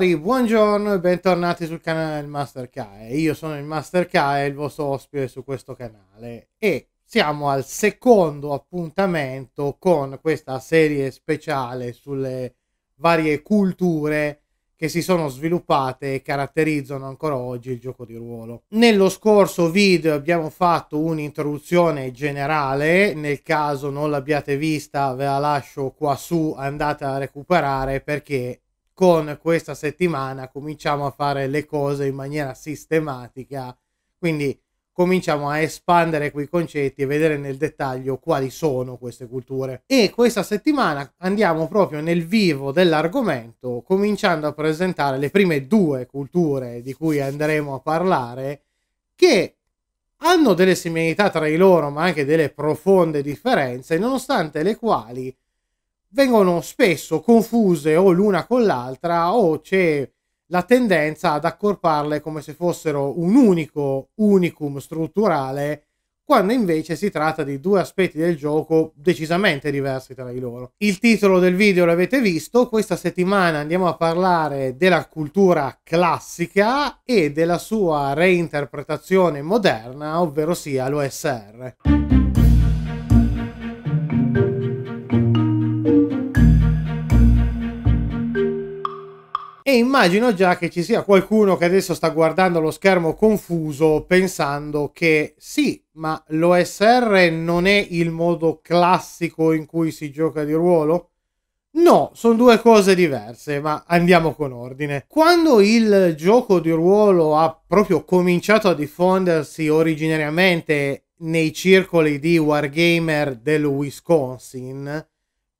signori, buongiorno e bentornati sul canale del Master K. Io sono il Master K e il vostro ospite su questo canale e siamo al secondo appuntamento con questa serie speciale sulle varie culture che si sono sviluppate e caratterizzano ancora oggi il gioco di ruolo. Nello scorso video abbiamo fatto un'introduzione generale, nel caso non l'abbiate vista ve la lascio qua su, andate a recuperare perché con questa settimana cominciamo a fare le cose in maniera sistematica, quindi cominciamo a espandere quei concetti e vedere nel dettaglio quali sono queste culture. E questa settimana andiamo proprio nel vivo dell'argomento, cominciando a presentare le prime due culture di cui andremo a parlare, che hanno delle similità tra di loro, ma anche delle profonde differenze, nonostante le quali vengono spesso confuse o l'una con l'altra o c'è la tendenza ad accorparle come se fossero un unico unicum strutturale quando invece si tratta di due aspetti del gioco decisamente diversi tra di loro. Il titolo del video l'avete visto, questa settimana andiamo a parlare della cultura classica e della sua reinterpretazione moderna, ovvero sia l'OSR. E immagino già che ci sia qualcuno che adesso sta guardando lo schermo confuso pensando che sì, ma l'OSR non è il modo classico in cui si gioca di ruolo? No, sono due cose diverse, ma andiamo con ordine. Quando il gioco di ruolo ha proprio cominciato a diffondersi originariamente nei circoli di wargamer del Wisconsin,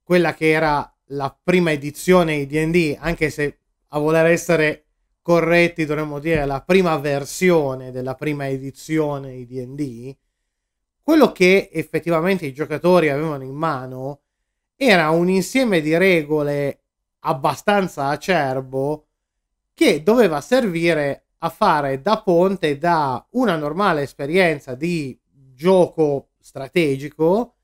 quella che era la prima edizione di DD, anche se a voler essere corretti, dovremmo dire, la prima versione della prima edizione di DD, quello che effettivamente i giocatori avevano in mano era un insieme di regole abbastanza acerbo che doveva servire a fare da ponte da una normale esperienza di gioco strategico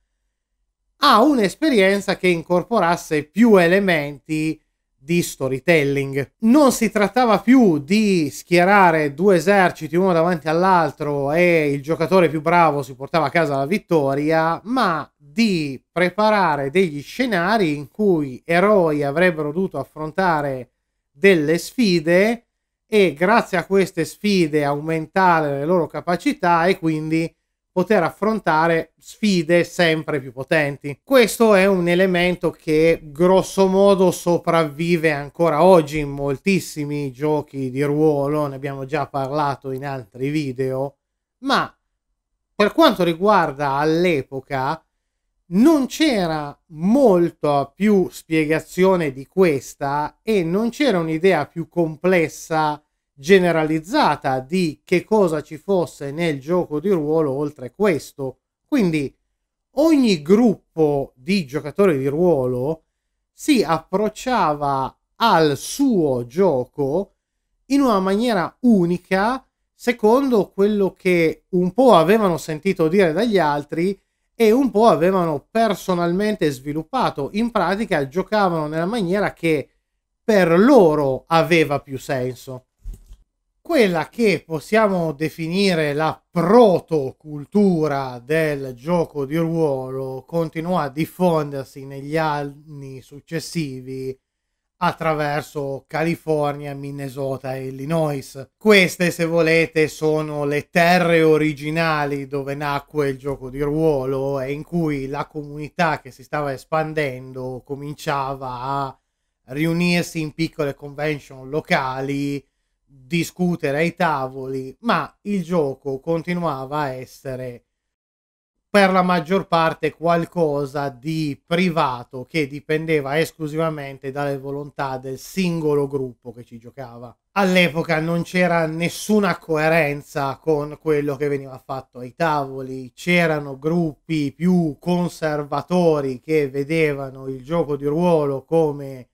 a un'esperienza che incorporasse più elementi di storytelling. Non si trattava più di schierare due eserciti uno davanti all'altro e il giocatore più bravo si portava a casa la vittoria, ma di preparare degli scenari in cui eroi avrebbero dovuto affrontare delle sfide e grazie a queste sfide aumentare le loro capacità e quindi poter affrontare sfide sempre più potenti. Questo è un elemento che grosso modo sopravvive ancora oggi in moltissimi giochi di ruolo, ne abbiamo già parlato in altri video, ma per quanto riguarda all'epoca non c'era molta più spiegazione di questa e non c'era un'idea più complessa generalizzata di che cosa ci fosse nel gioco di ruolo oltre questo. Quindi ogni gruppo di giocatori di ruolo si approcciava al suo gioco in una maniera unica secondo quello che un po' avevano sentito dire dagli altri e un po' avevano personalmente sviluppato. In pratica giocavano nella maniera che per loro aveva più senso quella che possiamo definire la protocultura del gioco di ruolo continuò a diffondersi negli anni successivi attraverso California, Minnesota e Illinois. Queste, se volete, sono le terre originali dove nacque il gioco di ruolo e in cui la comunità che si stava espandendo cominciava a riunirsi in piccole convention locali discutere ai tavoli, ma il gioco continuava a essere per la maggior parte qualcosa di privato che dipendeva esclusivamente dalle volontà del singolo gruppo che ci giocava. All'epoca non c'era nessuna coerenza con quello che veniva fatto ai tavoli, c'erano gruppi più conservatori che vedevano il gioco di ruolo come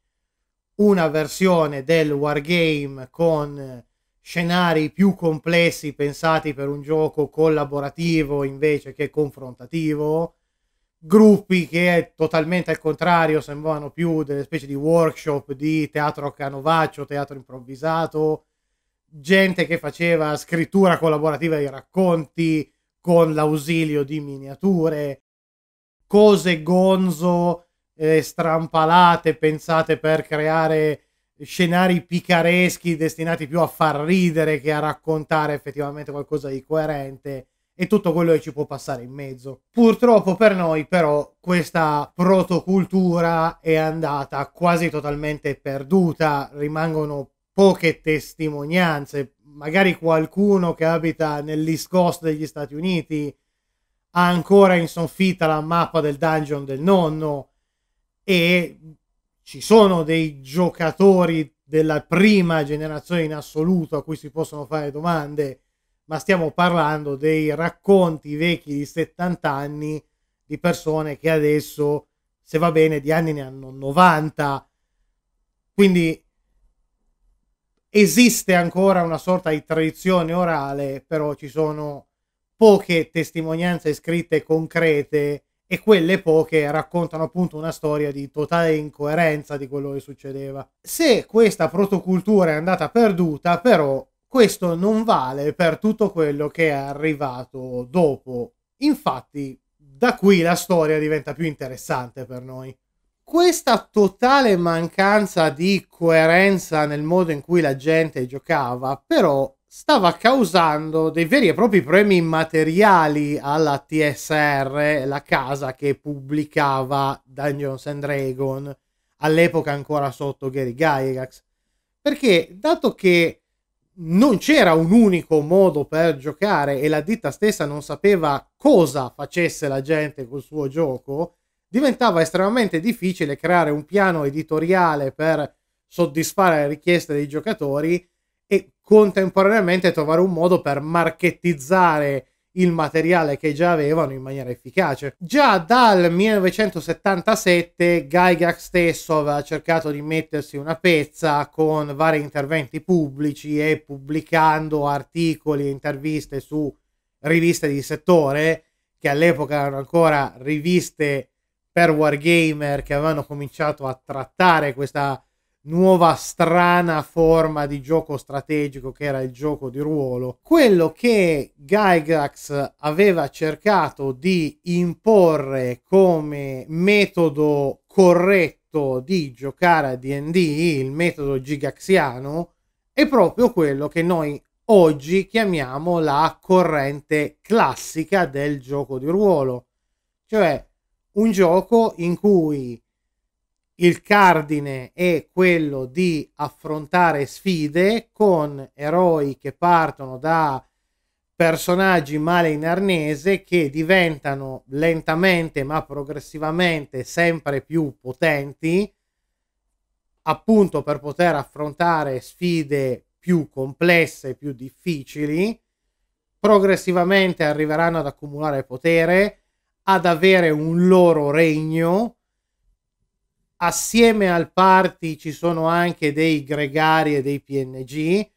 una versione del wargame con scenari più complessi pensati per un gioco collaborativo invece che confrontativo, gruppi che totalmente al contrario sembravano più delle specie di workshop di teatro a canovaccio, teatro improvvisato, gente che faceva scrittura collaborativa di racconti con l'ausilio di miniature, cose gonzo eh, strampalate pensate per creare scenari picareschi destinati più a far ridere che a raccontare effettivamente qualcosa di coerente e tutto quello che ci può passare in mezzo. Purtroppo per noi però questa protocultura è andata quasi totalmente perduta, rimangono poche testimonianze, magari qualcuno che abita nell'East Coast degli Stati Uniti ha ancora in soffitta la mappa del dungeon del nonno e ci sono dei giocatori della prima generazione in assoluto a cui si possono fare domande, ma stiamo parlando dei racconti vecchi di 70 anni di persone che adesso, se va bene, di anni ne hanno 90. Quindi esiste ancora una sorta di tradizione orale, però ci sono poche testimonianze scritte concrete e quelle poche raccontano appunto una storia di totale incoerenza di quello che succedeva. Se questa protocultura è andata perduta, però questo non vale per tutto quello che è arrivato dopo. Infatti, da qui la storia diventa più interessante per noi. Questa totale mancanza di coerenza nel modo in cui la gente giocava, però, stava causando dei veri e propri problemi immateriali alla TSR, la casa che pubblicava Dungeons and Dragons, all'epoca ancora sotto Gary Gygax. Perché dato che non c'era un unico modo per giocare e la ditta stessa non sapeva cosa facesse la gente col suo gioco, diventava estremamente difficile creare un piano editoriale per soddisfare le richieste dei giocatori contemporaneamente trovare un modo per marchettizzare il materiale che già avevano in maniera efficace. Già dal 1977 Gygax stesso aveva cercato di mettersi una pezza con vari interventi pubblici e pubblicando articoli e interviste su riviste di settore, che all'epoca erano ancora riviste per Wargamer che avevano cominciato a trattare questa nuova strana forma di gioco strategico che era il gioco di ruolo. Quello che Gygax aveva cercato di imporre come metodo corretto di giocare a DD, il metodo gigaxiano, è proprio quello che noi oggi chiamiamo la corrente classica del gioco di ruolo, cioè un gioco in cui il cardine è quello di affrontare sfide con eroi che partono da personaggi male in arnese che diventano lentamente ma progressivamente sempre più potenti appunto per poter affrontare sfide più complesse, più difficili, progressivamente arriveranno ad accumulare potere, ad avere un loro regno assieme al party ci sono anche dei gregari e dei PNG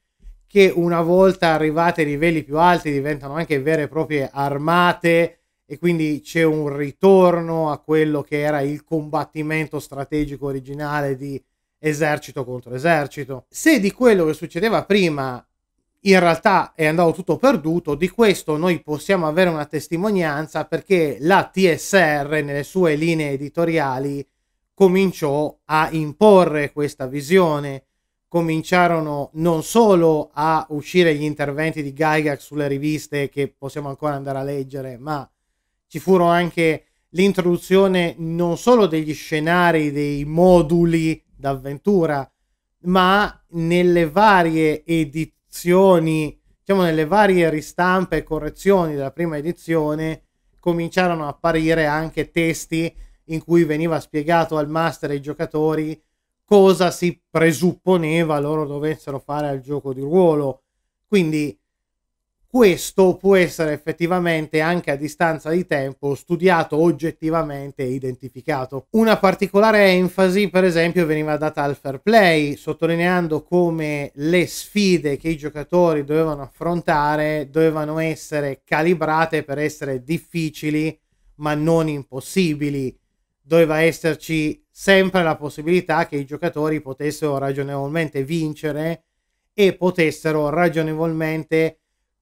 che una volta arrivati ai livelli più alti diventano anche vere e proprie armate e quindi c'è un ritorno a quello che era il combattimento strategico originale di esercito contro esercito. Se di quello che succedeva prima in realtà è andato tutto perduto, di questo noi possiamo avere una testimonianza perché la TSR nelle sue linee editoriali cominciò a imporre questa visione. Cominciarono non solo a uscire gli interventi di Gygax sulle riviste che possiamo ancora andare a leggere, ma ci furono anche l'introduzione non solo degli scenari, dei moduli d'avventura, ma nelle varie edizioni, diciamo nelle varie ristampe e correzioni della prima edizione, cominciarono a apparire anche testi in cui veniva spiegato al master e ai giocatori cosa si presupponeva loro dovessero fare al gioco di ruolo. Quindi questo può essere effettivamente anche a distanza di tempo studiato oggettivamente e identificato. Una particolare enfasi, per esempio, veniva data al fair play, sottolineando come le sfide che i giocatori dovevano affrontare dovevano essere calibrate per essere difficili ma non impossibili doveva esserci sempre la possibilità che i giocatori potessero ragionevolmente vincere e potessero ragionevolmente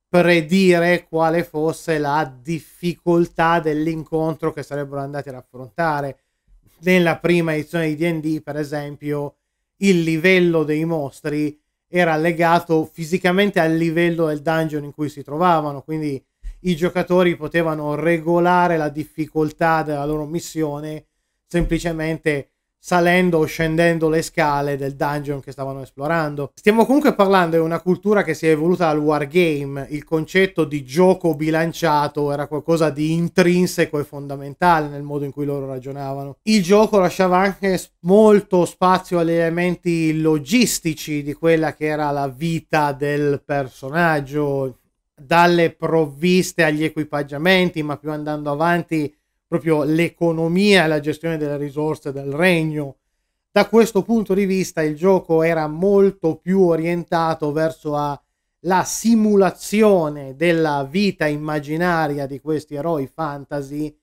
predire quale fosse la difficoltà dell'incontro che sarebbero andati ad affrontare. Nella prima edizione di DD, per esempio, il livello dei mostri era legato fisicamente al livello del dungeon in cui si trovavano, quindi i giocatori potevano regolare la difficoltà della loro missione semplicemente salendo o scendendo le scale del dungeon che stavano esplorando. Stiamo comunque parlando di una cultura che si è evoluta dal wargame, il concetto di gioco bilanciato era qualcosa di intrinseco e fondamentale nel modo in cui loro ragionavano. Il gioco lasciava anche molto spazio agli elementi logistici di quella che era la vita del personaggio, dalle provviste agli equipaggiamenti, ma più andando avanti proprio l'economia e la gestione delle risorse del regno. Da questo punto di vista il gioco era molto più orientato verso a la simulazione della vita immaginaria di questi eroi fantasy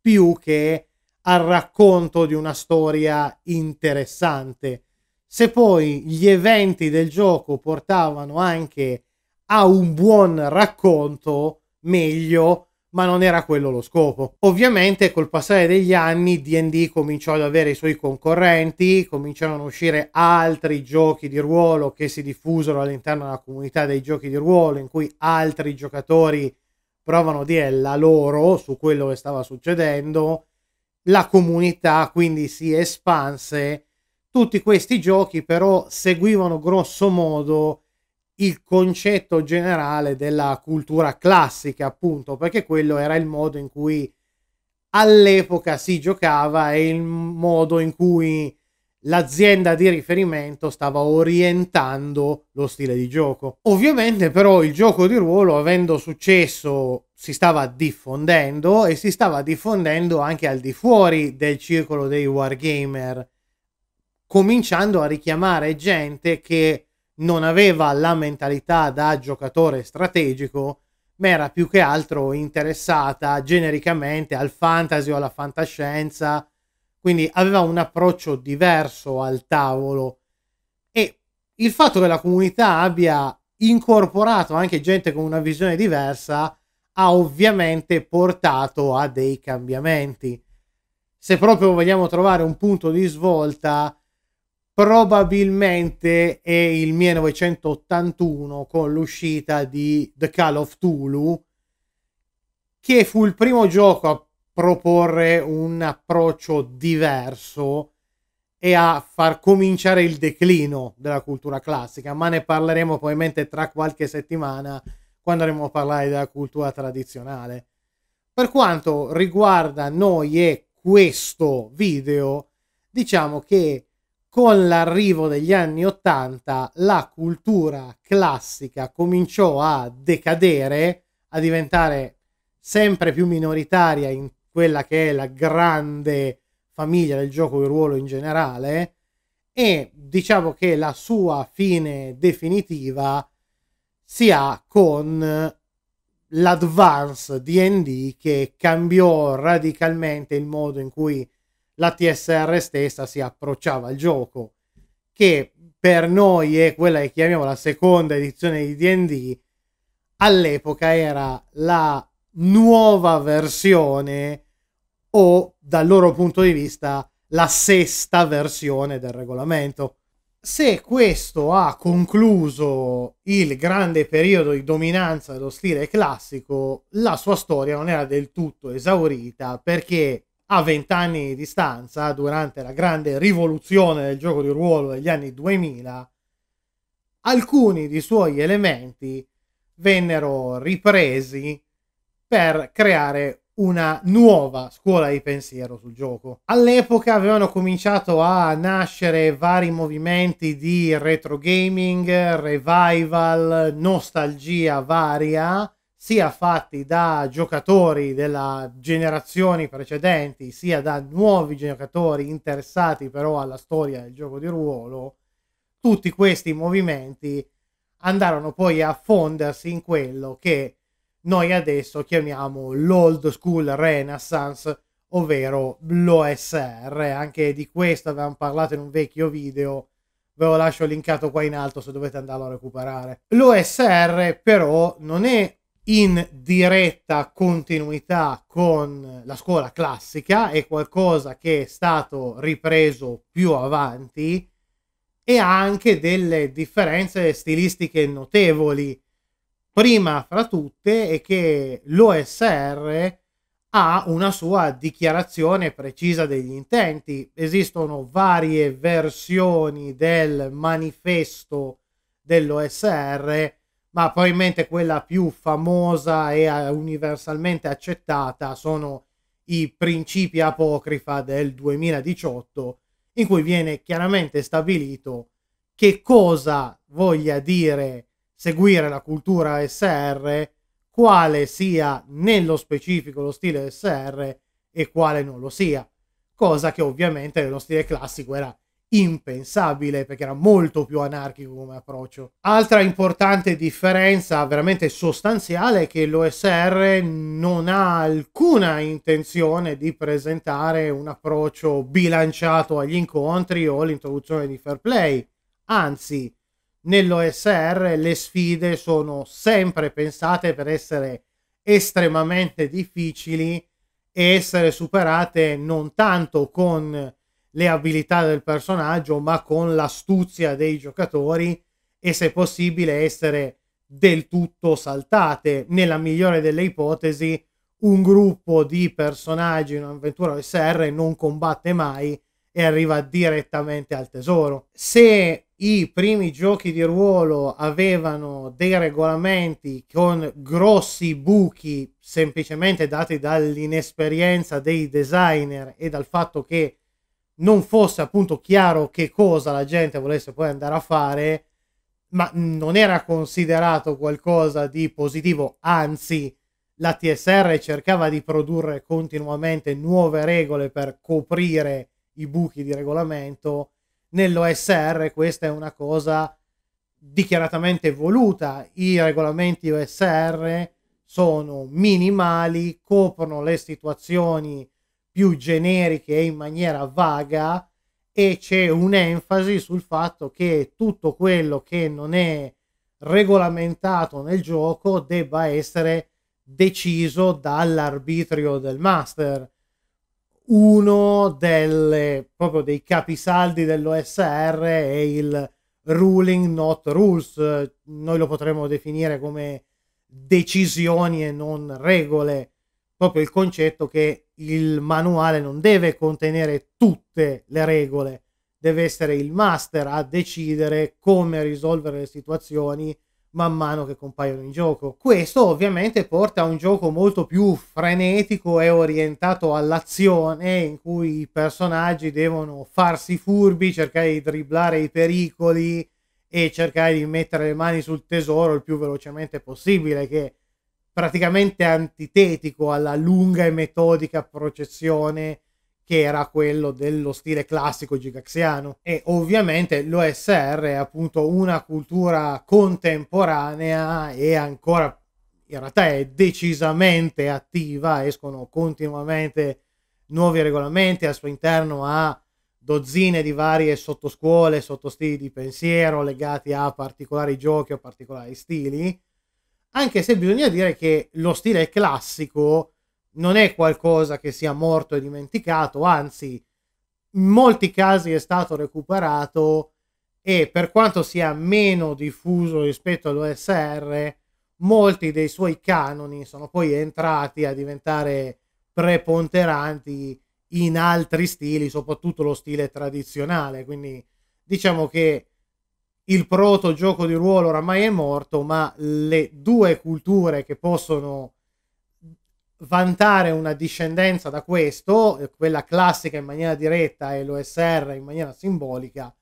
più che al racconto di una storia interessante. Se poi gli eventi del gioco portavano anche a un buon racconto, meglio, ma non era quello lo scopo. Ovviamente col passare degli anni DD cominciò ad avere i suoi concorrenti, cominciarono a uscire altri giochi di ruolo che si diffusero all'interno della comunità dei giochi di ruolo in cui altri giocatori provano a dire la loro su quello che stava succedendo. La comunità quindi si espanse. Tutti questi giochi però seguivano grosso modo il concetto generale della cultura classica, appunto, perché quello era il modo in cui all'epoca si giocava e il modo in cui l'azienda di riferimento stava orientando lo stile di gioco. Ovviamente però il gioco di ruolo, avendo successo, si stava diffondendo e si stava diffondendo anche al di fuori del circolo dei wargamer, cominciando a richiamare gente che non aveva la mentalità da giocatore strategico, ma era più che altro interessata genericamente al fantasy o alla fantascienza, quindi aveva un approccio diverso al tavolo. E il fatto che la comunità abbia incorporato anche gente con una visione diversa ha ovviamente portato a dei cambiamenti. Se proprio vogliamo trovare un punto di svolta, probabilmente è il 1981 con l'uscita di The Call of Tulu, che fu il primo gioco a proporre un approccio diverso e a far cominciare il declino della cultura classica, ma ne parleremo probabilmente tra qualche settimana quando andremo a parlare della cultura tradizionale. Per quanto riguarda noi e questo video, diciamo che con l'arrivo degli anni 80 la cultura classica cominciò a decadere, a diventare sempre più minoritaria in quella che è la grande famiglia del gioco di ruolo in generale e diciamo che la sua fine definitiva si ha con l'advance D&D che cambiò radicalmente il modo in cui la TSR stessa si approcciava al gioco, che per noi è quella che chiamiamo la seconda edizione di DD, all'epoca era la nuova versione o dal loro punto di vista la sesta versione del regolamento. Se questo ha concluso il grande periodo di dominanza dello stile classico, la sua storia non era del tutto esaurita perché a vent'anni di distanza, durante la grande rivoluzione del gioco di ruolo degli anni 2000, alcuni dei suoi elementi vennero ripresi per creare una nuova scuola di pensiero sul gioco. All'epoca avevano cominciato a nascere vari movimenti di retro gaming, revival, nostalgia varia sia fatti da giocatori della generazioni precedenti, sia da nuovi giocatori interessati però alla storia del gioco di ruolo, tutti questi movimenti andarono poi a fondersi in quello che noi adesso chiamiamo l'old school renaissance, ovvero l'OSR. Anche di questo avevamo parlato in un vecchio video, ve lo lascio linkato qua in alto se dovete andarlo a recuperare. L'OSR però non è in diretta continuità con la scuola classica, è qualcosa che è stato ripreso più avanti e ha anche delle differenze stilistiche notevoli. Prima fra tutte è che l'OSR ha una sua dichiarazione precisa degli intenti. Esistono varie versioni del manifesto dell'OSR ma probabilmente quella più famosa e eh, universalmente accettata sono i principi apocrifa del 2018 in cui viene chiaramente stabilito che cosa voglia dire seguire la cultura SR, quale sia nello specifico lo stile SR e quale non lo sia, cosa che ovviamente nello stile classico era impensabile perché era molto più anarchico come approccio. Altra importante differenza veramente sostanziale è che l'OSR non ha alcuna intenzione di presentare un approccio bilanciato agli incontri o l'introduzione di fair play. Anzi, nell'OSR le sfide sono sempre pensate per essere estremamente difficili e essere superate non tanto con le abilità del personaggio, ma con l'astuzia dei giocatori e se possibile essere del tutto saltate. Nella migliore delle ipotesi, un gruppo di personaggi in un'avventura SR non combatte mai e arriva direttamente al tesoro. Se i primi giochi di ruolo avevano dei regolamenti con grossi buchi semplicemente dati dall'inesperienza dei designer e dal fatto che non fosse appunto chiaro che cosa la gente volesse poi andare a fare, ma non era considerato qualcosa di positivo, anzi la TSR cercava di produrre continuamente nuove regole per coprire i buchi di regolamento, nell'OSR questa è una cosa dichiaratamente voluta, i regolamenti OSR sono minimali, coprono le situazioni più generiche e in maniera vaga e c'è un'enfasi sul fatto che tutto quello che non è regolamentato nel gioco debba essere deciso dall'arbitrio del master. Uno delle, proprio dei capisaldi dell'OSR è il ruling not rules, noi lo potremmo definire come decisioni e non regole, proprio il concetto che il manuale non deve contenere tutte le regole, deve essere il master a decidere come risolvere le situazioni man mano che compaiono in gioco. Questo ovviamente porta a un gioco molto più frenetico e orientato all'azione in cui i personaggi devono farsi furbi, cercare di dribblare i pericoli e cercare di mettere le mani sul tesoro il più velocemente possibile che praticamente antitetico alla lunga e metodica processione che era quello dello stile classico gigaxiano e ovviamente l'OSR è appunto una cultura contemporanea e ancora in realtà è decisamente attiva, escono continuamente nuovi regolamenti, al suo interno a dozzine di varie sottoscuole, sottostili di pensiero legati a particolari giochi o particolari stili anche se bisogna dire che lo stile classico non è qualcosa che sia morto e dimenticato, anzi in molti casi è stato recuperato e per quanto sia meno diffuso rispetto all'OSR, molti dei suoi canoni sono poi entrati a diventare preponderanti in altri stili, soprattutto lo stile tradizionale, quindi diciamo che il proto gioco di ruolo oramai è morto, ma le due culture che possono vantare una discendenza da questo, eh, quella classica in maniera diretta e l'OSR in maniera simbolica,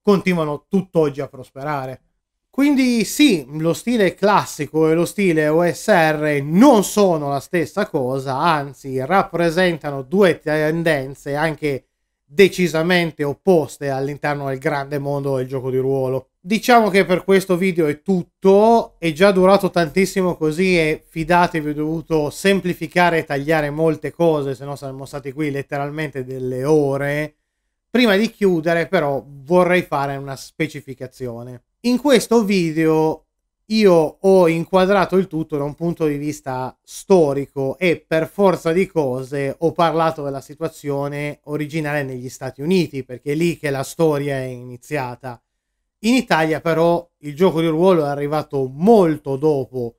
continuano tutt'oggi a prosperare. Quindi sì, lo stile classico e lo stile OSR non sono la stessa cosa, anzi rappresentano due tendenze anche decisamente opposte all'interno del grande mondo del gioco di ruolo. Diciamo che per questo video è tutto, è già durato tantissimo così e fidatevi ho dovuto semplificare e tagliare molte cose, se no saremmo stati qui letteralmente delle ore. Prima di chiudere però vorrei fare una specificazione. In questo video io ho inquadrato il tutto da un punto di vista storico e per forza di cose ho parlato della situazione originale negli Stati Uniti perché è lì che la storia è iniziata. In Italia però il gioco di ruolo è arrivato molto dopo,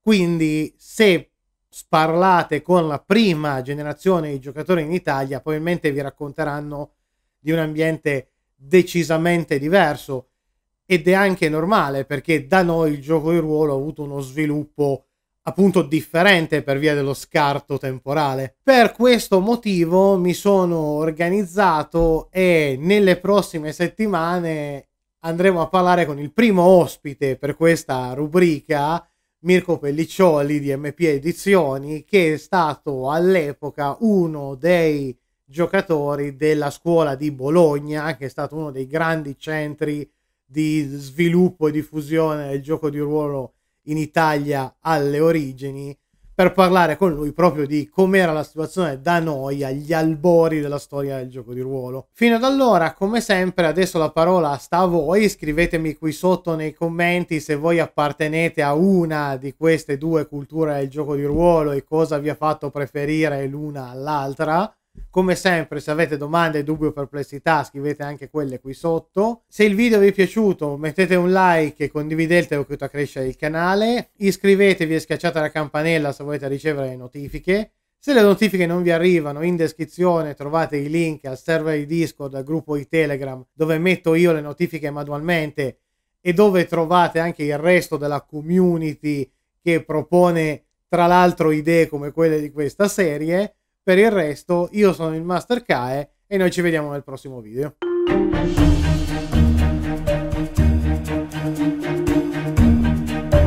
quindi se sparlate con la prima generazione di giocatori in Italia probabilmente vi racconteranno di un ambiente decisamente diverso ed è anche normale perché da noi il gioco di ruolo ha avuto uno sviluppo appunto differente per via dello scarto temporale. Per questo motivo mi sono organizzato e nelle prossime settimane andremo a parlare con il primo ospite per questa rubrica, Mirko Pelliccioli di MP Edizioni, che è stato all'epoca uno dei giocatori della scuola di Bologna, che è stato uno dei grandi centri di sviluppo e diffusione del gioco di ruolo in Italia alle origini, per parlare con lui proprio di com'era la situazione da noi agli albori della storia del gioco di ruolo. Fino ad allora, come sempre, adesso la parola sta a voi, scrivetemi qui sotto nei commenti se voi appartenete a una di queste due culture del gioco di ruolo e cosa vi ha fatto preferire l'una all'altra. Come sempre, se avete domande, dubbi o perplessità, scrivete anche quelle qui sotto. Se il video vi è piaciuto, mettete un like e condividetelo che aiuta a crescere il canale. Iscrivetevi e schiacciate la campanella se volete ricevere le notifiche. Se le notifiche non vi arrivano, in descrizione trovate i link al server di Discord, al gruppo di Telegram, dove metto io le notifiche manualmente e dove trovate anche il resto della community che propone tra l'altro idee come quelle di questa serie per il resto io sono il Master Kae e noi ci vediamo nel prossimo video.